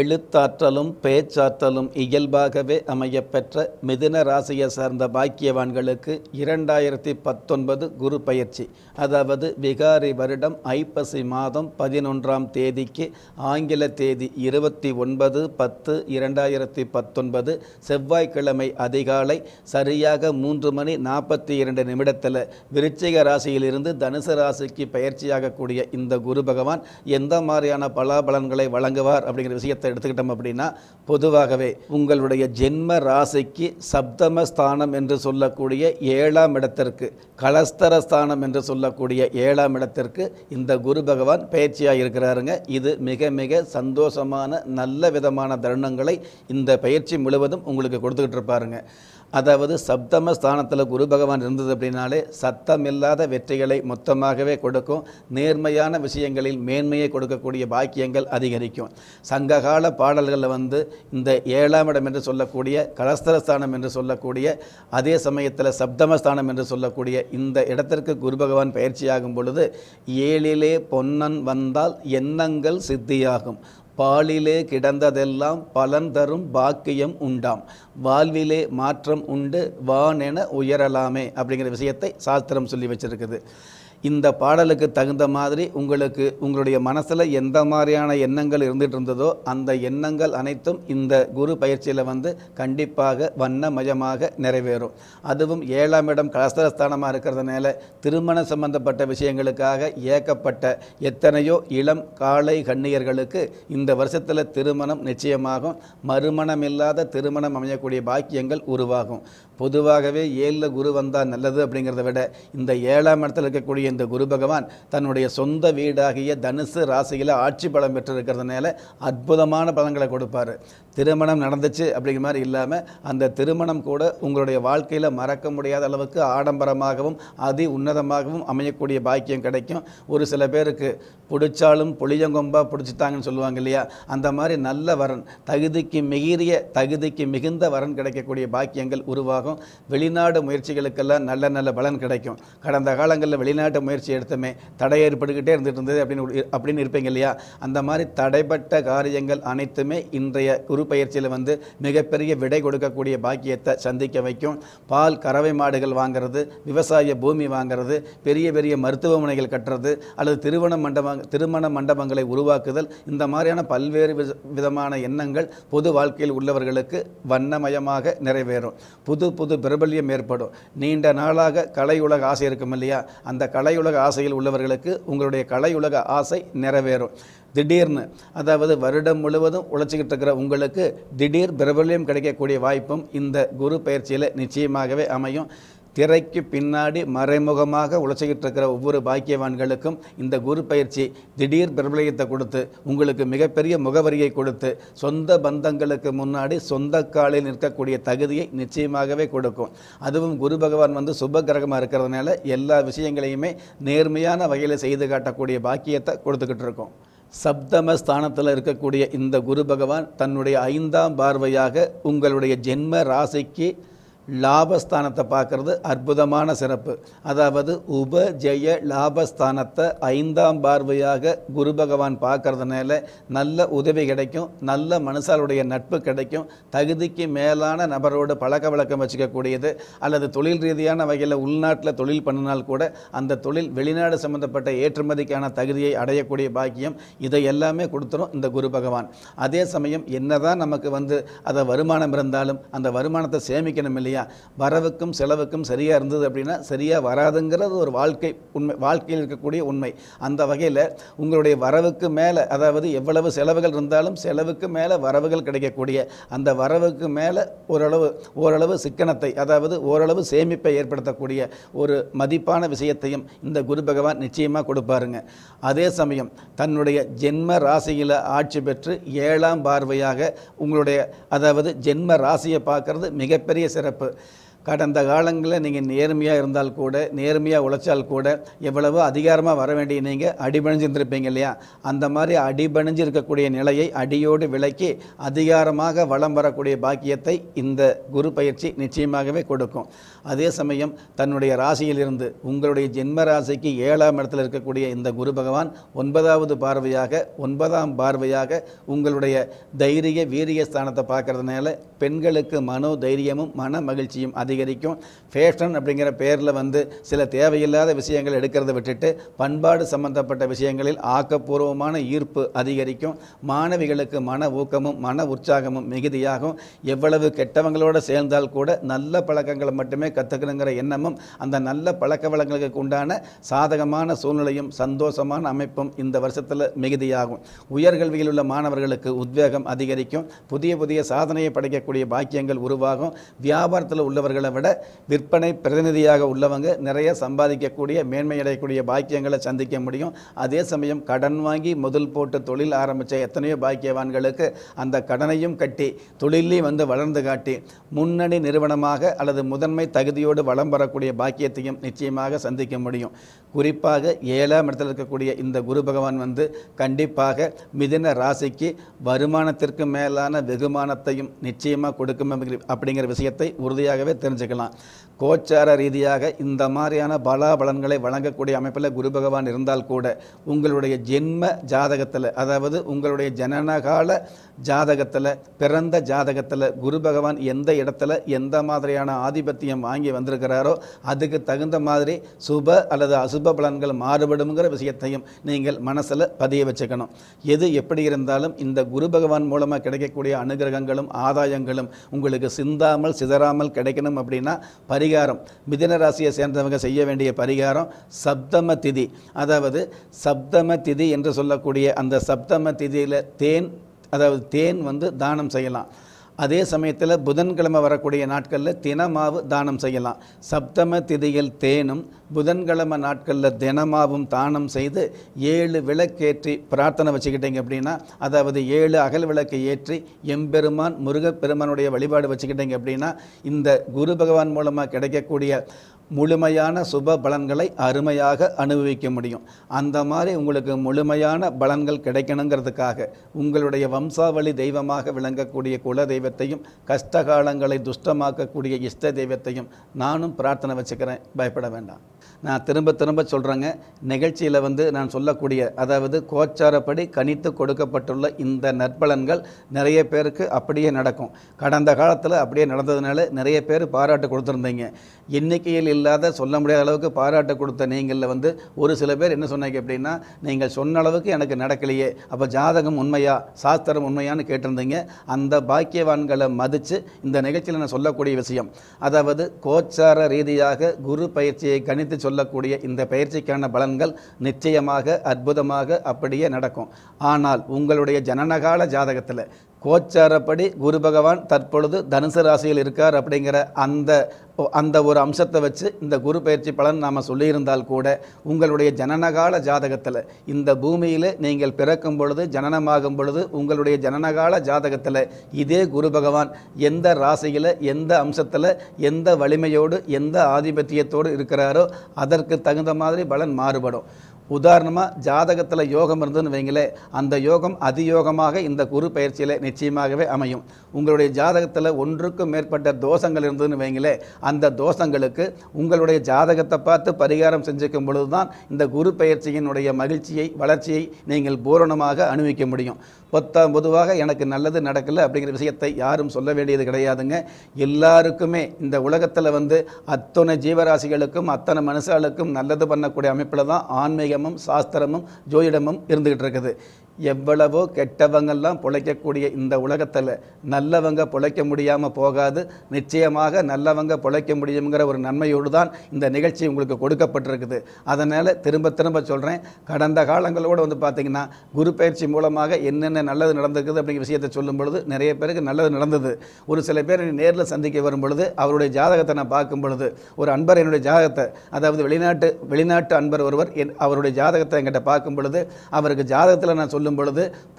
எழுத்தாற்றலும் பேச்சாற்றலும் இயல்பாகவே அமையப்பெற்ற மிதுன ராசியை சார்ந்த பாக்கியவான்களுக்கு இரண்டாயிரத்தி பத்தொன்பது குரு பயிற்சி அதாவது விகாரி வருடம் ஐப்பசி மாதம் பதினொன்றாம் தேதிக்கு ஆங்கில தேதி இருபத்தி ஒன்பது பத்து இரண்டாயிரத்தி பத்தொன்பது செவ்வாய்க்கிழமை அதிகாலை சரியாக மூன்று மணி நாற்பத்தி இரண்டு நிமிடத்தில் விருச்சிக ராசியிலிருந்து தனுசு ராசிக்கு பயிற்சியாகக்கூடிய இந்த குரு பகவான் எந்த மாதிரியான பலாபலன்களை வழங்குவார் அப்படிங்கிற விஷயத்தை விஷயத்தை எடுத்துக்கிட்டோம் அப்படின்னா பொதுவாகவே உங்களுடைய ஜென்ம ராசிக்கு சப்தம ஸ்தானம் என்று சொல்லக்கூடிய ஏழாம் இடத்திற்கு கலஸ்தர ஸ்தானம் என்று சொல்லக்கூடிய ஏழாம் இடத்திற்கு இந்த குரு பகவான் பயிற்சியாக இருக்கிறாருங்க இது மிக மிக சந்தோஷமான நல்ல விதமான தருணங்களை இந்த பயிற்சி முழுவதும் உங்களுக்கு கொடுத்துக்கிட்டு இருப்பாருங்க அதாவது சப்தம ஸ்தானத்தில் குரு பகவான் இருந்தது அப்படின்னாலே சத்தமில்லாத வெற்றிகளை மொத்தமாகவே கொடுக்கும் நேர்மையான விஷயங்களில் மேன்மையை கொடுக்கக்கூடிய பாக்கியங்கள் அதிகரிக்கும் சங்ககால பாடல்களில் வந்து இந்த ஏழாம் இடம் என்று சொல்லக்கூடிய கலஸ்தரஸ்தானம் என்று சொல்லக்கூடிய அதே சமயத்தில் சப்தமஸ்தானம் என்று சொல்லக்கூடிய இந்த இடத்திற்கு குரு பகவான் பயிற்சியாகும் பொழுது ஏழிலே பொன்னன் வந்தால் எண்ணங்கள் சித்தியாகும் பாலிலே கிடந்ததெல்லாம் பலன் தரும் பாக்கியம் உண்டாம் வாழ்விலே மாற்றம் உண்டு வானென உயரலாமே அப்படிங்கிற விஷயத்தை சாஸ்திரம் சொல்லி வச்சிருக்குது இந்த பாடலுக்கு தகுந்த மாதிரி உங்களுக்கு உங்களுடைய மனசில் எந்த மாதிரியான எண்ணங்கள் இருந்துகிட்டு இருந்ததோ அந்த எண்ணங்கள் அனைத்தும் இந்த குரு பயிற்சியில் வந்து கண்டிப்பாக வண்ணமயமாக நிறைவேறும் அதுவும் ஏழாம் இடம் கலசரஸ்தானமாக இருக்கிறதுனால திருமண சம்பந்தப்பட்ட விஷயங்களுக்காக ஏக்கப்பட்ட எத்தனையோ இளம் காளை கண்ணியர்களுக்கு இந்த வருஷத்தில் திருமணம் நிச்சயமாகும் மறுமணம் இல்லாத திருமணம் அமையக்கூடிய பாக்கியங்கள் உருவாகும் பொதுவாகவே ஏழில் குரு வந்தால் நல்லது அப்படிங்கிறத விட இந்த ஏழாம் இடத்தில் இருக்கக்கூடிய இந்த குரு பகவான் தன்னுடைய சொந்த வீடாகிய தனுசு ராசியில் ஆட்சி பலம் பெற்றிருக்கிறதுனால அற்புதமான பலன்களை கொடுப்பார் திருமணம் நடந்துச்சு அப்படிங்கிற மாதிரி இல்லாமல் அந்த திருமணம் கூட உங்களுடைய வாழ்க்கையில் மறக்க முடியாத அளவுக்கு ஆடம்பரமாகவும் அதி உன்னதமாகவும் அமையக்கூடிய பாக்கியம் கிடைக்கும் ஒரு சில பேருக்கு பிடிச்சாலும் புளியங்கொம்பாக பிடிச்சிட்டாங்கன்னு சொல்லுவாங்க இல்லையா அந்த மாதிரி நல்ல வரன் தகுதிக்கு மிகிறிய தகுதிக்கு மிகுந்த வரன் கிடைக்கக்கூடிய பாக்கியங்கள் உருவாகும் வெளிநாடு முயற்சிகளுக்கெல்லாம் நல்ல நல்ல பலன் கிடைக்கும் கடந்த காலங்களில் வெளிநாட்டு முயற்சி எடுத்தமே தடை ஏற்பட்டுக்கிட்டே இருந்துட்டு இருந்தது அப்படின்னு அப்படின்னு இருப்பீங்க இல்லையா அந்த மாதிரி தடைப்பட்ட காரியங்கள் அனைத்துமே இன்றைய குரு பயிற்சியில் வந்து மிகப்பெரிய விடை கொடுக்கக்கூடிய பாக்கியத்தை சந்திக்க வைக்கும் பால் கறவை மாடுகள் வாங்கிறது விவசாய பூமி வாங்கிறது பெரிய பெரிய மருத்துவமனைகள் கட்டுறது அல்லது திருமண மண்டபம் திருமண மண்டபங்களை உருவாக்குதல் இந்த மாதிரியான பல்வேறு விதமான எண்ணங்கள் பொது வாழ்க்கையில் உள்ளவர்களுக்கு வண்ணமயமாக நிறைவேறும் புது புது பிரபல்யம் ஏற்படும் நீண்ட நாளாக கலை உலக ஆசை இருக்கும் இல்லையா அந்த கலை கலையுலக ஆசையில் உள்ளவர்களுக்கு உங்களுடைய கலையுலக ஆசை நிறைவேறும் திடீர்னு அதாவது வருடம் முழுவதும் உழைச்சிக்கிட்டு இருக்கிற உங்களுக்கு திடீர் பிரபல்யம் கிடைக்கக்கூடிய வாய்ப்பும் இந்த குரு பயிற்சியில் நிச்சயமாகவே அமையும் திரைக்கு பின்னாடி மறைமுகமாக உழைச்சிக்கிட்டு இருக்கிற ஒவ்வொரு பாக்கியவான்களுக்கும் இந்த குரு பயிற்சி திடீர் பிரபலயத்தை கொடுத்து உங்களுக்கு மிகப்பெரிய முகவரியை கொடுத்து சொந்த பந்தங்களுக்கு முன்னாடி சொந்த காலில் நிற்கக்கூடிய தகுதியை நிச்சயமாகவே கொடுக்கும் அதுவும் குரு பகவான் வந்து சுப கிரகமாக இருக்கிறதுனால எல்லா விஷயங்களையுமே நேர்மையான வகையில் செய்து காட்டக்கூடிய பாக்கியத்தை கொடுத்துக்கிட்டு இருக்கோம் சப்தம ஸ்தானத்தில் இருக்கக்கூடிய இந்த குரு பகவான் தன்னுடைய ஐந்தாம் பார்வையாக உங்களுடைய ஜென்ம ராசிக்கு லாபஸ்தானத்தை பார்க்குறது அற்புதமான சிறப்பு அதாவது உப ஜெய லாபஸ்தானத்தை ஐந்தாம் பார்வையாக குரு பகவான் பார்க்கறதுனால நல்ல உதவி கிடைக்கும் நல்ல மனுஷாலுடைய நட்பு கிடைக்கும் தகுதிக்கு மேலான நபரோடு பழக்க வழக்கம் வச்சுக்கக்கூடியது அல்லது தொழில் ரீதியான வகையில் உள்நாட்டில் தொழில் பண்ணினால் கூட அந்த தொழில் வெளிநாடு சம்மந்தப்பட்ட ஏற்றுமதிக்கான தகுதியை அடையக்கூடிய பாக்கியம் இதை எல்லாமே கொடுத்துரும் இந்த குரு பகவான் அதே சமயம் என்னதான் நமக்கு வந்து அதை வருமானம் இருந்தாலும் அந்த வருமானத்தை சேமிக்கணும் இல்லையா இல்லையா வரவுக்கும் செலவுக்கும் சரியாக இருந்தது அப்படின்னா சரியாக வராதுங்கிறது ஒரு வாழ்க்கை உண்மை வாழ்க்கையில் இருக்கக்கூடிய உண்மை அந்த வகையில் உங்களுடைய வரவுக்கு மேலே அதாவது எவ்வளவு செலவுகள் இருந்தாலும் செலவுக்கு மேலே வரவுகள் கிடைக்கக்கூடிய அந்த வரவுக்கு மேலே ஓரளவு ஓரளவு சிக்கனத்தை அதாவது ஓரளவு சேமிப்பை ஏற்படுத்தக்கூடிய ஒரு மதிப்பான விஷயத்தையும் இந்த குரு பகவான் நிச்சயமாக கொடுப்பாருங்க அதே சமயம் தன்னுடைய ஜென்ம ராசியில் ஆட்சி பெற்று ஏழாம் பார்வையாக உங்களுடைய அதாவது ஜென்ம ராசியை பார்க்கறது மிகப்பெரிய சிறப்பு but கடந்த காலங்களில் நீங்கள் நேர்மையாக இருந்தால் கூட நேர்மையாக உழைச்சால் கூட எவ்வளவோ அதிகாரமாக வர வேண்டிய நீங்கள் அடிபணிஞ்சிருந்துருப்பீங்க இல்லையா அந்த மாதிரி அடிபணிஞ்சு இருக்கக்கூடிய நிலையை அடியோடு விளக்கி அதிகாரமாக வளம் வரக்கூடிய பாக்கியத்தை இந்த குரு பயிற்சி நிச்சயமாகவே கொடுக்கும் அதே சமயம் தன்னுடைய ராசியிலிருந்து உங்களுடைய ஜென்ம ராசிக்கு ஏழாம் இடத்தில் இருக்கக்கூடிய இந்த குரு பகவான் ஒன்பதாவது பார்வையாக ஒன்பதாம் பார்வையாக உங்களுடைய தைரிய வீரிய ஸ்தானத்தை பார்க்கறதுனால பெண்களுக்கு மனோ தைரியமும் மன மகிழ்ச்சியும் அதிக அதிகரிக்கும் ஃபேஷன் அப்படிங்கிற பேரில் வந்து சில தேவையில்லாத விஷயங்கள் எடுக்கிறத விட்டுட்டு பண்பாடு சம்பந்தப்பட்ட விஷயங்களில் ஆக்கப்பூர்வமான ஈர்ப்பு அதிகரிக்கும் மாணவிகளுக்கு மன ஊக்கமும் மன உற்சாகமும் மிகுதியாகும் எவ்வளவு கெட்டவங்களோடு சேர்ந்தால் கூட நல்ல பழக்கங்களை மட்டுமே கற்றுக்கணுங்கிற எண்ணமும் அந்த நல்ல பழக்க வளங்களுக்கு உண்டான சாதகமான சூழ்நிலையும் சந்தோஷமான அமைப்பும் இந்த வருஷத்தில் மிகுதியாகும் உயர்கல்வியில் உள்ள மாணவர்களுக்கு உத்வேகம் அதிகரிக்கும் புதிய புதிய சாதனையை படைக்கக்கூடிய பாக்கியங்கள் உருவாகும் வியாபாரத்தில் உள்ளவர்கள் உள்ளவர்களை விட விற்பனை பிரதிநிதியாக உள்ளவங்க நிறைய சம்பாதிக்கக்கூடிய மேன்மையடையக்கூடிய பாக்கியங்களை சந்திக்க முடியும் அதே சமயம் கடன் வாங்கி முதல் போட்டு தொழில் ஆரம்பித்த எத்தனையோ பாக்கியவான்களுக்கு அந்த கடனையும் கட்டி தொழிலையும் வந்து வளர்ந்து காட்டி முன்னணி நிறுவனமாக அல்லது முதன்மை தகுதியோடு வளம் வரக்கூடிய பாக்கியத்தையும் நிச்சயமாக சந்திக்க முடியும் குறிப்பாக ஏழாம் இடத்தில் இருக்கக்கூடிய இந்த குரு பகவான் வந்து கண்டிப்பாக மிதின ராசிக்கு வருமானத்திற்கு மேலான வெகுமானத்தையும் நிச்சயமாக கொடுக்கும் அப்படிங்கிற விஷயத்தை உறுதியாகவே தெரிஞ்சு தெரிஞ்சுக்கலாம் கோச்சார ரீதியாக இந்த மாதிரியான பலாபலன்களை வழங்கக்கூடிய அமைப்பில் குரு பகவான் இருந்தால் கூட உங்களுடைய ஜென்ம ஜாதகத்தில் அதாவது உங்களுடைய ஜனனகால ஜாதகத்தில் பிறந்த ஜாதகத்தில் குரு பகவான் எந்த இடத்துல எந்த மாதிரியான ஆதிபத்தியம் வாங்கி வந்திருக்கிறாரோ அதுக்கு தகுந்த மாதிரி சுப அல்லது அசுப பலன்கள் மாறுபடுங்கிற விஷயத்தையும் நீங்கள் மனசில் பதிய வச்சுக்கணும் எது எப்படி இருந்தாலும் இந்த குரு பகவான் மூலமாக கிடைக்கக்கூடிய அனுகிரகங்களும் ஆதாயங்களும் உங்களுக்கு சிந்தாமல் சிதறாமல் கிடைக்கணும் அப்படின்னா பரிகாரம் மிதின ராசியை சேர்ந்தவங்க செய்ய வேண்டிய பரிகாரம் சப்தம திதி அதாவது சப்தம திதி என்று சொல்லக்கூடிய அந்த சப்தம திதியில் தேன் அதாவது தேன் வந்து தானம் செய்யலாம் அதே சமயத்தில் புதன்கிழமை வரக்கூடிய நாட்களில் தினமாவு தானம் செய்யலாம் சப்தம திதியில் தேனும் புதன்கிழமை நாட்களில் தினமாவும் தானம் செய்து ஏழு விளக்கேற்றி பிரார்த்தனை வச்சுக்கிட்டீங்க அப்படின்னா அதாவது ஏழு அகல் விளக்கு ஏற்றி எம்பெருமான் முருகப்பெருமானுடைய வழிபாடு வச்சுக்கிட்டீங்க அப்படின்னா இந்த குரு பகவான் மூலமாக கிடைக்கக்கூடிய முழுமையான சுப பலன்களை அருமையாக அனுபவிக்க முடியும் அந்த மாதிரி உங்களுக்கு முழுமையான பலன்கள் கிடைக்கணுங்கிறதுக்காக உங்களுடைய வம்சாவளி தெய்வமாக விளங்கக்கூடிய குல தெய்வத்தையும் கஷ்டகாலங்களை துஷ்டமாக்கக்கூடிய இஷ்ட தெய்வத்தையும் நானும் பிரார்த்தனை வச்சுக்கிறேன் பயப்பட வேண்டாம் நான் திரும்ப திரும்ப சொல்கிறேங்க நிகழ்ச்சியில் வந்து நான் சொல்லக்கூடிய அதாவது கோச்சாரப்படி கணித்து கொடுக்கப்பட்டுள்ள இந்த நற்பலன்கள் நிறைய பேருக்கு அப்படியே நடக்கும் கடந்த காலத்தில் அப்படியே நடந்ததுனால நிறைய பேர் பாராட்டு கொடுத்துருந்தீங்க எண்ணிக்கையில் இல்லாத சொல்ல முடியாத அளவுக்கு பாராட்ட கொடுத்த நீங்களில் வந்து ஒரு சில பேர் என்ன சொன்னாங்க அப்படின்னா நீங்கள் சொன்ன அளவுக்கு எனக்கு நடக்கலையே அப்போ ஜாதகம் உண்மையா சாஸ்திரம் உண்மையான்னு கேட்டிருந்தீங்க அந்த பாக்கியவான்களை மதித்து இந்த நிகழ்ச்சியில் நான் சொல்லக்கூடிய விஷயம் அதாவது கோச்சார ரீதியாக குரு பயிற்சியை கணித்து சொல்லக்கூடிய இந்த பயிற்சிக்கான பலன்கள் நிச்சயமாக அற்புதமாக அப்படியே நடக்கும் ஆனால் உங்களுடைய ஜனனகால ஜாதகத்தில் கோச்சாரப்படி குரு பகவான் தற்பொழுது தனுசு ராசியில் இருக்கார் அப்படிங்கிற அந்த அந்த ஒரு அம்சத்தை வச்சு இந்த குரு பயிற்சி பலன் நாம் சொல்லியிருந்தால் கூட உங்களுடைய ஜனனகால ஜாதகத்தில் இந்த பூமியில் நீங்கள் பிறக்கும் பொழுது ஜனனமாகும் பொழுது உங்களுடைய ஜனனகால ஜாதகத்தில் இதே குரு பகவான் எந்த ராசியில் எந்த அம்சத்தில் எந்த வலிமையோடு எந்த ஆதிபத்தியத்தோடு இருக்கிறாரோ அதற்கு தகுந்த மாதிரி பலன் மாறுபடும் உதாரணமாக ஜாதகத்தில் யோகம் இருந்ததுன்னு வைங்களே அந்த யோகம் அதியோகமாக இந்த குரு பயிற்சியில் நிச்சயமாகவே அமையும் உங்களுடைய ஜாதகத்தில் ஒன்றுக்கும் மேற்பட்ட தோஷங்கள் இருந்ததுன்னு வைங்களே அந்த தோஷங்களுக்கு உங்களுடைய ஜாதகத்தை பார்த்து பரிகாரம் செஞ்சுக்கும் பொழுது தான் இந்த குரு பயிற்சியினுடைய மகிழ்ச்சியை வளர்ச்சியை நீங்கள் பூரணமாக அனுபவிக்க முடியும் பொத்த பொதுவாக எனக்கு நல்லது நடக்கலை அப்படிங்கிற விஷயத்தை யாரும் சொல்ல வேண்டியது கிடையாதுங்க எல்லாருக்குமே இந்த உலகத்தில் வந்து அத்தனை ஜீவராசிகளுக்கும் அத்தனை மனுஷாளுக்கும் நல்லது பண்ணக்கூடிய அமைப்பில் தான் ஆன்மீகம் சாஸ்திரமும் ஜோதிடமும் இருந்துகிட்டு இருக்குது எவ்வளவோ கெட்டவங்கள்லாம் பிழைக்கக்கூடிய இந்த உலகத்தில் நல்லவங்க பிழைக்க முடியாமல் போகாது நிச்சயமாக நல்லவங்க பிழைக்க முடியுங்கிற ஒரு நன்மையோடு தான் இந்த நிகழ்ச்சி உங்களுக்கு கொடுக்கப்பட்டிருக்குது அதனால் திரும்ப திரும்ப சொல்கிறேன் கடந்த காலங்களோடு வந்து பார்த்திங்கன்னா குரு பயிற்சி மூலமாக என்னென்ன நல்லது நடந்திருக்குது அப்படிங்கிற விஷயத்தை சொல்லும் பொழுது நிறைய பேருக்கு நல்லது நடந்தது ஒரு சில பேர் நேரில் சந்திக்க வரும் பொழுது அவருடைய ஜாதகத்தை நான் பார்க்கும் பொழுது ஒரு அன்பர் என்னுடைய ஜாதகத்தை அதாவது வெளிநாட்டு வெளிநாட்டு அன்பர் ஒருவர் என் அவருடைய ஜாதகத்தை என்கிட்ட பார்க்கும் பொழுது அவருக்கு ஜாதகத்தில் நான் சொல்லும் செல்லும்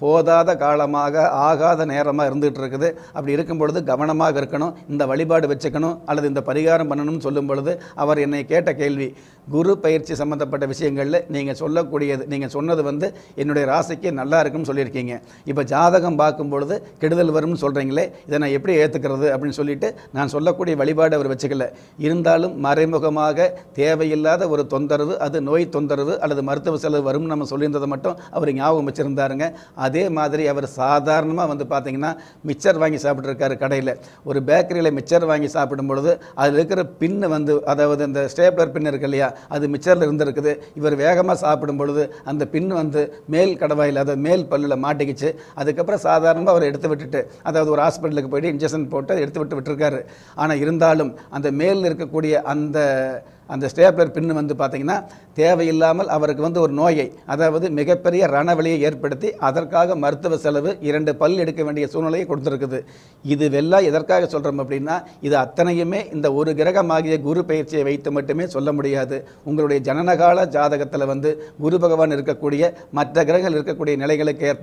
பொழுது போதாத காலமாக ஆகாத நேரமாக இருந்துகிட்டு இருக்குது அப்படி இருக்கும் பொழுது கவனமாக இருக்கணும் இந்த வழிபாடு வச்சுக்கணும் அல்லது இந்த பரிகாரம் பண்ணணும்னு சொல்லும் பொழுது அவர் என்னை கேட்ட கேள்வி குரு பயிற்சி சம்மந்தப்பட்ட விஷயங்களில் நீங்கள் சொல்லக்கூடியது நீங்கள் சொன்னது வந்து என்னுடைய ராசிக்கு நல்லா இருக்கும்னு சொல்லியிருக்கீங்க இப்போ ஜாதகம் பார்க்கும் பொழுது கெடுதல் வரும்னு சொல்கிறீங்களே இதை நான் எப்படி ஏற்றுக்கிறது அப்படின்னு சொல்லிட்டு நான் சொல்லக்கூடிய வழிபாடு அவர் வச்சுக்கல இருந்தாலும் மறைமுகமாக தேவையில்லாத ஒரு தொந்தரவு அது நோய் தொந்தரவு அல்லது மருத்துவ செலவு வரும்னு நம்ம சொல்லியிருந்ததை மட்டும் அவர் ஞாபகம் வச்சிருந்தார் இருந்தாருங்க அதே மாதிரி அவர் சாதாரணமாக வந்து பார்த்தீங்கன்னா மிச்சர் வாங்கி சாப்பிட்ருக்காரு கடையில் ஒரு பேக்கரியில் மிச்சர் வாங்கி சாப்பிடும் பொழுது அதில் இருக்கிற பின்னு வந்து அதாவது இந்த ஸ்டேப்லர் பின் இருக்கு இல்லையா அது மிச்சரில் இருந்திருக்குது இவர் வேகமாக சாப்பிடும் பொழுது அந்த பின் வந்து மேல் கடவாயில் அதாவது மேல் பல்லில் மாட்டிக்கிச்சு அதுக்கப்புறம் சாதாரணமாக அவர் எடுத்து விட்டுட்டு அதாவது ஒரு ஹாஸ்பிட்டலுக்கு போய்ட்டு இன்ஜெக்ஷன் போட்டு எடுத்து விட்டு விட்டுருக்காரு ஆனால் இருந்தாலும் அந்த மேலில் இருக்கக்கூடிய அந்த அந்த ஸ்டேப்ளர் பின்னு வந்து பார்த்திங்கன்னா தேவையில்லாமல் அவருக்கு வந்து ஒரு நோயை அதாவது மிகப்பெரிய ரணவழியை ஏற்படுத்தி அதற்காக மருத்துவ செலவு இரண்டு பல் எடுக்க வேண்டிய சூழ்நிலையை கொடுத்துருக்குது இது வெல்லாம் எதற்காக சொல்கிறோம் அப்படின்னா இது அத்தனையுமே இந்த ஒரு கிரகமாகிய குரு பயிற்சியை வைத்து மட்டுமே சொல்ல முடியாது உங்களுடைய ஜனனகால ஜாதகத்தில் வந்து குரு பகவான் இருக்கக்கூடிய மற்ற கிரகங்கள் இருக்கக்கூடிய நிலைகளுக்கு ஏற்ப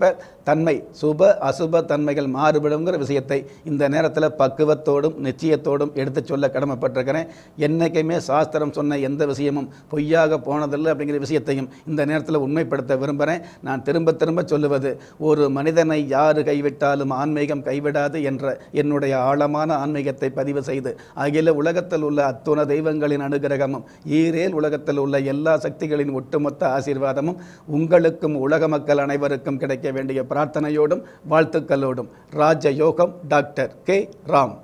தன்மை சுப அசுப தன்மைகள் மாறுபடுங்கிற விஷயத்தை இந்த நேரத்தில் பக்குவத்தோடும் நிச்சயத்தோடும் எடுத்து சொல்ல கடமைப்பட்டிருக்கிறேன் என்றைக்குமே சாஸ்திரம் வசனம் சொன்ன எந்த விஷயமும் பொய்யாக போனதில்லை அப்படிங்கிற விஷயத்தையும் இந்த நேரத்தில் உண்மைப்படுத்த விரும்புகிறேன் நான் திரும்ப திரும்ப சொல்லுவது ஒரு மனிதனை யார் கைவிட்டாலும் ஆன்மீகம் கைவிடாது என்ற என்னுடைய ஆழமான ஆன்மீகத்தை பதிவு செய்து அகில உலகத்தில் உள்ள அத்துண தெய்வங்களின் அனுகிரகமும் ஈரேல் உலகத்தில் உள்ள எல்லா சக்திகளின் ஒட்டுமொத்த ஆசீர்வாதமும் உங்களுக்கும் உலக மக்கள் அனைவருக்கும் கிடைக்க வேண்டிய பிரார்த்தனையோடும் வாழ்த்துக்களோடும் ராஜயோகம் டாக்டர் கே ராம்